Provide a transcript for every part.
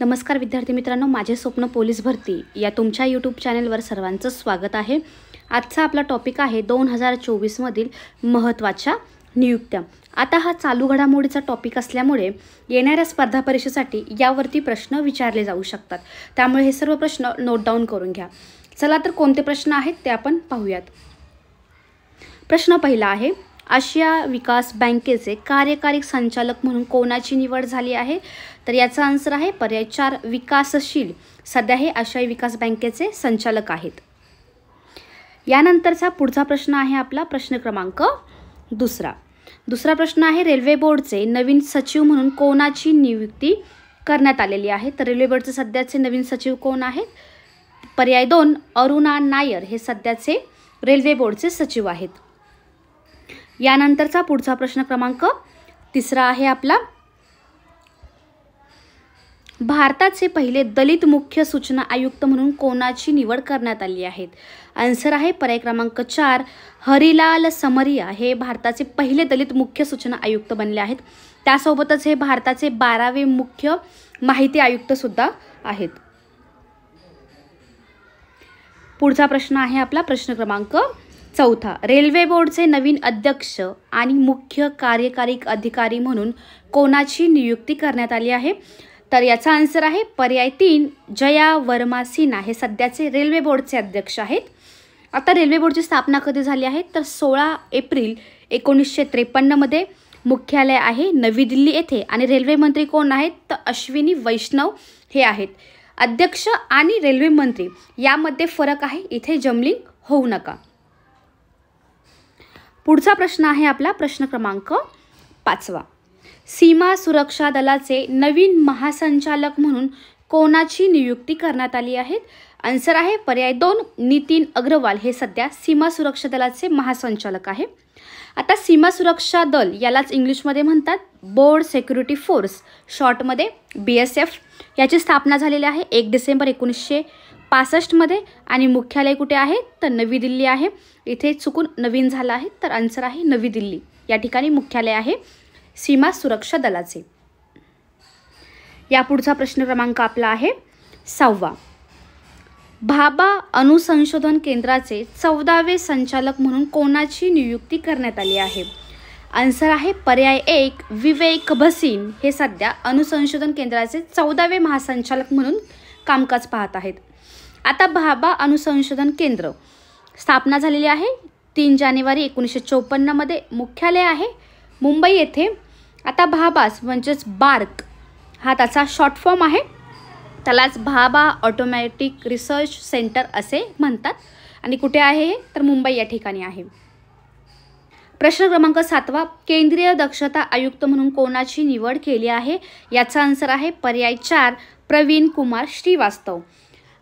नमस्कार विद्यार्थी मित्रांनो माझे स्वप्न पोलीस भरती या तुमच्या यूट्यूब चॅनेलवर सर्वांचं स्वागत आहे आजचा आपला टॉपिक आहे दोन हजार चोवीसमधील महत्त्वाच्या नियुक्त्या आता हा चालू घडामोडीचा टॉपिक असल्यामुळे येणाऱ्या स्पर्धा परीक्षेसाठी यावरती प्रश्न विचारले जाऊ शकतात त्यामुळे हे सर्व प्रश्न नोट डाऊन करून घ्या चला तर कोणते प्रश्न आहेत ते आपण पाहूयात प्रश्न पहिला आहे आशिया विकास बँकेचे कार्यकारी संचालक म्हणून कोणाची निवड झाली आहे तर याचा आन्सर आहे पर्याय चार विकासशील सध्या हे आशियाई विकास बँकेचे संचालक आहेत यानंतरचा पुढचा प्रश्न आहे आपला प्रश्न क्रमांक दुसरा दुसरा प्रश्न आहे रेल्वे बोर्डचे नवीन सचिव म्हणून कोणाची नियुक्ती करण्यात आलेली आहे तर रेल्वे बोर्डचे सध्याचे नवीन सचिव कोण आहेत पर्याय दोन अरुणा नायर हे सध्याचे रेल्वे बोर्डचे सचिव आहेत यानंतरचा पुढचा प्रश्न क्रमांक तिसरा आहे आपला भारताचे पहिले दलित मुख्य सूचना आयुक्त म्हणून कोणाची निवड करण्यात आली आहे आन्सर आहे पर्याय क्रमांक चार हरिलाल समरिया हे भारताचे पहिले दलित मुख्य सूचना आयुक्त बनले आहेत त्यासोबतच हे भारताचे बारावे मुख्य माहिती आयुक्त सुद्धा आहेत पुढचा प्रश्न आहे आपला प्रश्न क्रमांक चौथा रेल्वे बोर्डचे नवीन अध्यक्ष आणि मुख्य कार्यकारी अधिकारी म्हणून कोणाची नियुक्ती करण्यात आली आहे तर याचा आन्सर आहे पर्याय तीन जया वर्मा सिन्हा हे सध्याचे रेल्वे बोर्डचे अध्यक्ष आहेत आता रेल्वे बोर्डची स्थापना कधी झाली आहे तर सोळा एप्रिल एकोणीसशे त्रेपन्नमध्ये मुख्यालय आहे नवी दिल्ली येथे आणि रेल्वे मंत्री कोण आहेत तर अश्विनी वैष्णव हे आहेत अध्यक्ष आणि रेल्वे मंत्री यामध्ये फरक आहे इथे जमलिंग होऊ नका पुढचा प्रश्न आहे आपला प्रश्न क्रमांक पाचवा सीमा सुरक्षा दलाचे नवीन महासंचालक म्हणून कोणाची नियुक्ती करण्यात आली आहे आन्सर आहे पर्याय दोन नितीन अग्रवाल हे सध्या सीमा सुरक्षा दलाचे महासंचालक आहे आता सीमा सुरक्षा दल यालाच इंग्लिशमध्ये म्हणतात बोर्ड सेक्युरिटी फोर्स शॉर्टमध्ये बी एस एफ याची स्थापना झालेली आहे एक डिसेंबर एकोणीसशे पासष्टमध्ये आणि मुख्यालय कुठे आहे तर नवी दिल्ली आहे इथे चुकून नवीन झालं आहे तर आन्सर आहे नवी दिल्ली या ठिकाणी मुख्यालय आहे सीमा सुरक्षा दलाचे यापुढचा प्रश्न क्रमांक आपला आहे सहावा भाबा अणुसंशोधन केंद्राचे चौदावे संचालक म्हणून कोणाची नियुक्ती करण्यात आली आहे आन्सर आहे पर्याय एक विवेक भसीन हे सध्या अणुसंशोधन केंद्राचे चौदावे महासंचालक म्हणून कामकाज पाहत आहेत आता भाभा अनुसंशोधन केंद्र स्थापना झालेली आहे तीन जानेवारी एकोणीसशे चोपन्नमध्ये मुख्यालय आहे मुंबई येथे आता भाबास म्हणजेच बार्क हा त्याचा शॉर्ट फॉर्म आहे त्यालाच भाबा ऑटोमॅटिक रिसर्च सेंटर असे म्हणतात आणि कुठे आहे तर मुंबई या ठिकाणी आहे प्रश्न क्रमांक सातवा केंद्रीय दक्षता आयुक्त म्हणून कोणाची निवड केली आहे याचा आन्सर आहे पर्याय चार प्रवीण कुमार श्रीवास्तव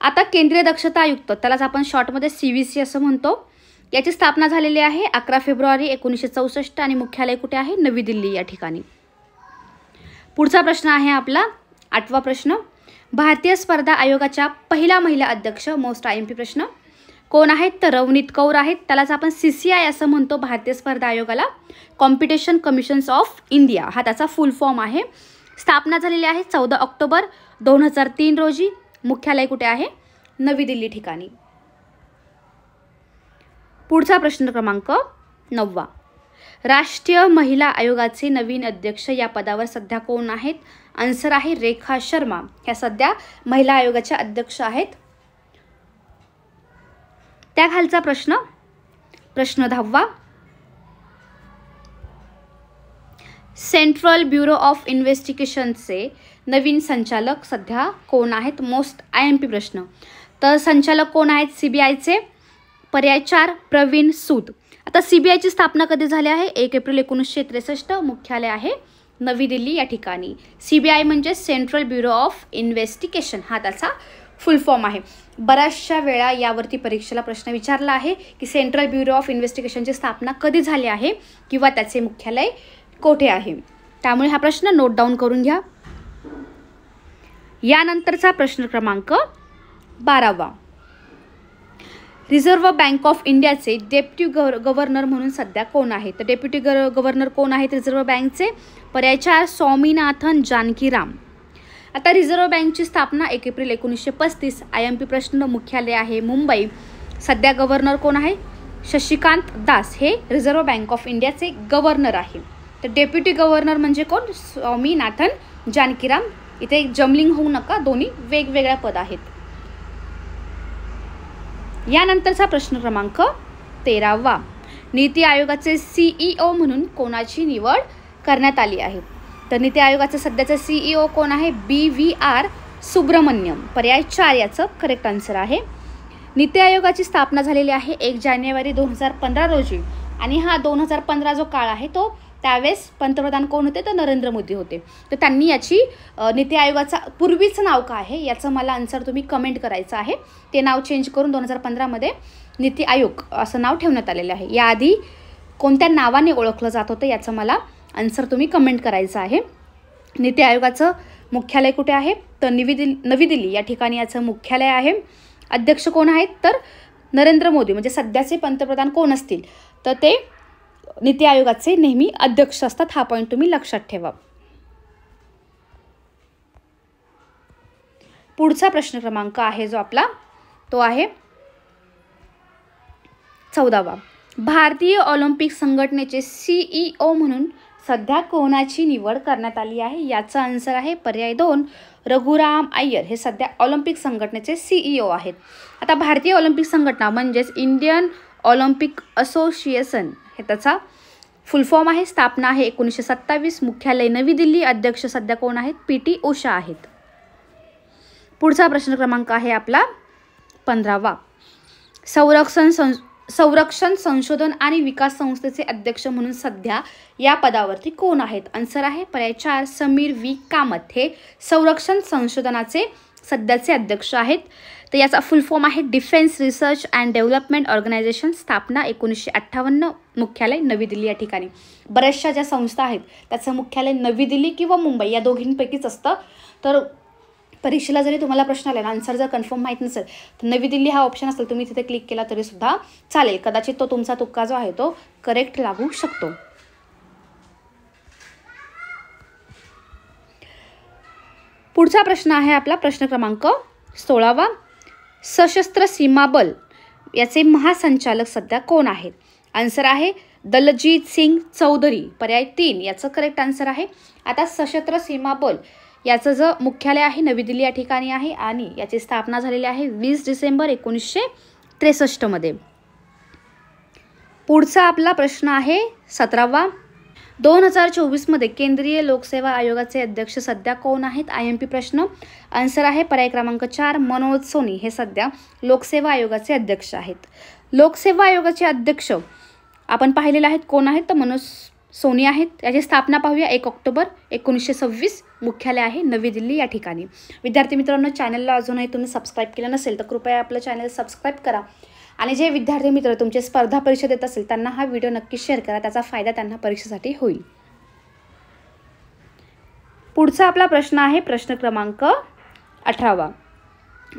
आता केंद्रीय दक्षता आयुक्त त्यालाच आपण शॉर्टमध्ये सी व्ही सी असं म्हणतो याची स्थापना झालेली आहे अकरा फेब्रुवारी एकोणीसशे चौसष्ट आणि मुख्यालय कुठे आहे नवी दिल्ली या ठिकाणी पुढचा प्रश्न आहे आपला आठवा प्रश्न भारतीय स्पर्धा आयोगाच्या पहिला महिला अध्यक्ष मोस्ट आय एम पी प्रश्न कोण आहेत तर रवनीत कौर आहेत त्यालाच आपण सी सी आय असं म्हणतो भारतीय स्पर्धा आयोगाला कॉम्पिटिशन कमिशन्स ऑफ इंडिया हा त्याचा फुल फॉर्म आहे स्थापना झालेली आहे चौदा ऑक्टोबर दोन हजार तीन रोजी मुख्यालय कुठे आहे नवी दिल्ली ठिकाणी पुढचा प्रश्न क्रमांक नववा राष्ट्रीय महिला आयोगाचे नवीन अध्यक्ष या पदावर सध्या कोण आहेत आन्सर आहे रेखा शर्मा ह्या सध्या महिला आयोगाच्या अध्यक्ष आहेत त्या खालचा प्रश्न प्रश्न दहावा सेंट्रल ब्युरो ऑफ इन्व्हेस्टिगेशनचे नवीन संचालक सध्या कोण आहेत मोस्ट आय एम पी प्रश्न तर संचालक कोण आहेत सी बी आयचे पर्याय चार प्रवीण सूद आता सी बी आयची स्थापना कधी झाली आहे एक एप्रिल एकोणीसशे त्रेसष्ट मुख्यालय आहे नवी दिल्ली या ठिकाणी सी बी आय म्हणजे सेंट्रल ब्युरो ऑफ इन्व्हेस्टिगेशन हा त्याचा फुल फॉर्म आहे बऱ्याचशा वेळा यावरती परीक्षेला प्रश्न विचारला आहे की सेंट्रल ब्युरो ऑफ इन्व्हेस्टिगेशनची स्थापना कधी झाली आहे किंवा त्याचे मुख्यालय कोठे आहे त्यामुळे हा प्रश्न नोट डाऊन करून घ्या यानंतरचा प्रश्न क्रमांक बारावा रिझर्व्ह बँक ऑफ इंडियाचे डेप्युटी गव्हर्नर म्हणून सध्या कोण आहे तर डेप्युटी गव्हर्नर कोण आहेत रिझर्व्ह बँकचे पर्याय चार स्वामीनाथन जानकीराम आता रिझर्व्ह बँकची स्थापना एक एप्रिल एकोणीसशे पस्तीस आय एम पी प्रश्न मुख्यालय आहे मुंबई सध्या गव्हर्नर कोण आहे शशिकांत दास हे रिझर्व्ह बँक ऑफ इंडियाचे गव्हर्नर आहे तर डेप्युटी गव्हर्नर म्हणजे कोण स्वामीनाथन जानकीराम इथे जमलिंग होऊ नका दोन्ही वेगवेगळ्या पद आहेत यानंतरचा प्रश्न क्रमांक तेरावा नीती आयोगाचे सीईओ e म्हणून कोणाची निवड करण्यात आली आहे तर नीती आयोगाचे सध्याचा सीईओ e कोण आहे बी व्ही आर सुब्रमण्यम पर्याय चार याचं करेक्ट आन्सर आहे नीती आयोगाची स्थापना झालेली आहे एक जानेवारी दोन हजार पंधरा रोजी आणि हा दोन हजार पंधरा जो काळ आहे तो त्यावेळेस पंतप्रधान कोण होते तर नरेंद्र मोदी होते तर त्यांनी याची नीती आयोगाचा पूर्वीचं नाव काय आहे याचं मला आन्सर तुम्ही कमेंट करायचं आहे ते नाव चेंज करून दोन हजार पंधरामध्ये नीती आयोग असं नाव ठेवण्यात आलेलं आहे याआधी कोणत्या नावाने ओळखलं जात होतं याचं मला आन्सर तुम्ही कमेंट करायचं आहे नीती आयोगाचं मुख्यालय कुठे आहे तर नवी दिल्ली नवी दिल्ली या ठिकाणी याचं मुख्यालय आहे अध्यक्ष कोण आहेत तर नरेंद्र मोदी म्हणजे सध्याचे पंतप्रधान कोण असतील तर ते नीती आयोगाचे नेहमी अध्यक्ष असतात हा पॉईंट तुम्ही लक्षात ठेवा पुढचा प्रश्न क्रमांक आहे जो आपला तो आहे चौदावा भारतीय ऑलिम्पिक संघटनेचे सीईओ e म्हणून सध्या कोणाची निवड करण्यात आली आहे याचा आन्सर आहे पर्याय दोन रघुराम अय्यर हे सध्या ऑलिम्पिक संघटनेचे सीईओ e आहेत आता भारतीय ऑलिम्पिक संघटना म्हणजेच इंडियन ऑलिम्पिक असोसिएशन हे त्याचा फुल फॉर्म आहे स्थापना आहे एकोणीसशे सत्तावीस मुख्यालय नवी दिल्ली अध्यक्ष सध्या कोण आहेत पी टी ओशा आहेत पुढचा प्रश्न क्रमांक आहे आपला पंधरावा संरक्षण संरक्षण संशोधन आणि विकास संस्थेचे अध्यक्ष म्हणून सध्या या पदावरती कोण आहेत आन्सर आहे पर्याय चार समीर वी कामत हे संरक्षण संशोधनाचे सध्याचे अध्यक्ष आहेत तर याचा फुल फॉर्म आहे defence research and development organisation स्थापना एकोणीसशे अठ्ठावन्न मुख्यालय नवी दिल्ली या ठिकाणी बऱ्याचशा ज्या संस्था आहेत त्याचं मुख्यालय नवी दिल्ली किंवा मुंबई या दोघींपैकीच असतं तर परीक्षेला जरी तुम्हाला प्रश्न आला आन्सर जर कन्फर्म माहीत नसेल तर नवी दिल्ली हा ऑप्शन असेल तुम्ही तिथे क्लिक केला तरी सुद्धा चालेल कदाचित तो तुमचा तुक्का जो आहे तो करेक्ट लागू शकतो पुढचा प्रश्न आहे आपला प्रश्न क्रमांक सोळावा सशस्त्र सीमा बल याचे महासंचालक सध्या कोण आहेत आन्सर आहे दलजीत सिंग चौधरी पर्याय तीन याचं करेक्ट आन्सर आहे आता सशस्त्र सीमा बल याचं जे मुख्यालय आहे नवी दिल्ली या ठिकाणी आहे आणि याची स्थापना झालेली आहे वीस डिसेंबर एकोणीसशे त्रेसष्टमध्ये पुढचा आपला प्रश्न आहे सतरावा दोन हजार चोवीसमध्ये केंद्रीय लोकसेवा आयोगाचे अध्यक्ष सध्या कोण आहेत आय एम पी प्रश्न आन्सर आहे पर्याय क्रमांक चार मनोज सोनी हे सध्या लोकसेवा आयोगाचे अध्यक्ष आहेत लोकसेवा आयोगाचे अध्यक्ष आपण पाहिलेले आहेत कोण आहेत तर मनोज सोनी आहेत याची स्थापना पाहूया एक ऑक्टोबर एकोणीसशे सव्वीस मुख्यालय आहे नवी दिल्ली या ठिकाणी विद्यार्थी मित्रांनो चॅनलला अजूनही तुम्ही सबस्क्राईब केलं नसेल तर कृपया आपलं चॅनल सबस्क्राईब करा आणि जे विद्यार्थी मित्र तुमचे स्पर्धा परीक्षा देत असेल त्यांना हा व्हिडिओ नक्की शेअर करा त्याचा फायदा त्यांना परीक्षेसाठी होईल पुढचा आपला प्रश्न आहे प्रश्न क्रमांक अठरावा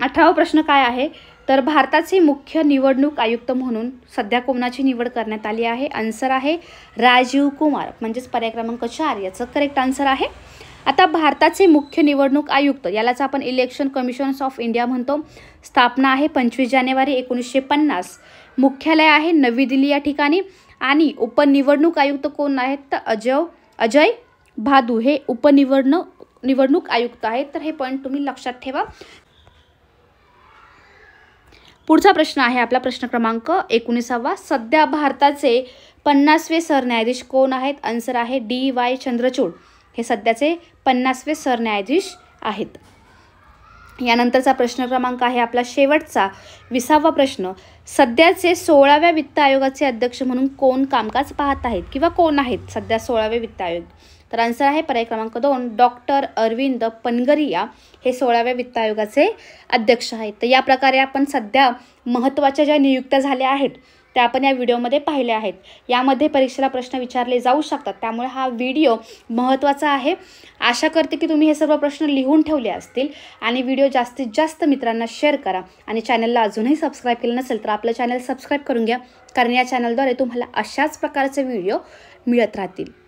अठरावा प्रश्न काय आहे तर भारताचे मुख्य निवडणूक आयुक्त म्हणून सध्या कोणाची निवड करण्यात आली आहे आन्सर आहे राजीव कुमार म्हणजेच पर्याय क्रमांक चार याचं करेक्ट आन्सर आहे आता भारताचे मुख्य निवडणूक आयुक्त यालाच आपण इलेक्शन कमिशन्स ऑफ इंडिया म्हणतो स्थापना आहे पंचवीस जानेवारी एकोणीसशे पन्नास मुख्यालय आहे नवी दिल्ली या ठिकाणी आणि उपनिवडणूक आयुक्त कोण आहेत तर अजय अजय भादू हे उपनिवडणूक निवडणूक आयुक्त आहेत तर हे पॉईंट तुम्ही लक्षात ठेवा पुढचा प्रश्न आहे आपला प्रश्न क्रमांक एकोणीसावा सध्या भारताचे पन्नासवे सरन्यायाधीश कोण आहेत आन्सर आहे डी वाय चंद्रचूड हे सध्याचे पन्नासवे सरन्यायाधीश आहेत यानंतरचा प्रश्न क्रमांक आहे आपला शेवटचा विसावा प्रश्न सध्याचे सोळाव्या वित्त आयोगाचे अध्यक्ष म्हणून कोण कामकाज पाहत आहेत किंवा कोण आहेत सध्या सोळावे वित्त आयोग तर आन्सर आहे पर्याय क्रमांक दोन डॉक्टर अरविंद पनगरिया हे सोळाव्या वित्त आयोगाचे अध्यक्ष आहेत तर या प्रकारे आपण सध्या महत्त्वाच्या ज्या नियुक्त्या झाल्या आहेत ते आपण या व्हिडिओमध्ये पाहिले आहेत यामध्ये परीक्षेला प्रश्न विचारले जाऊ शकतात त्यामुळे हा व्हिडिओ महत्त्वाचा आहे आशा करते की तुम्ही हे सर्व प्रश्न लिहून ठेवले असतील आणि व्हिडिओ जास्तीत जास्त मित्रांना शेअर करा आणि चॅनलला अजूनही सबस्क्राईब केलं नसेल तर आपलं चॅनल सबस्क्राईब करून घ्या कारण या चॅनलद्वारे तुम्हाला अशाच प्रकारचे व्हिडिओ मिळत राहतील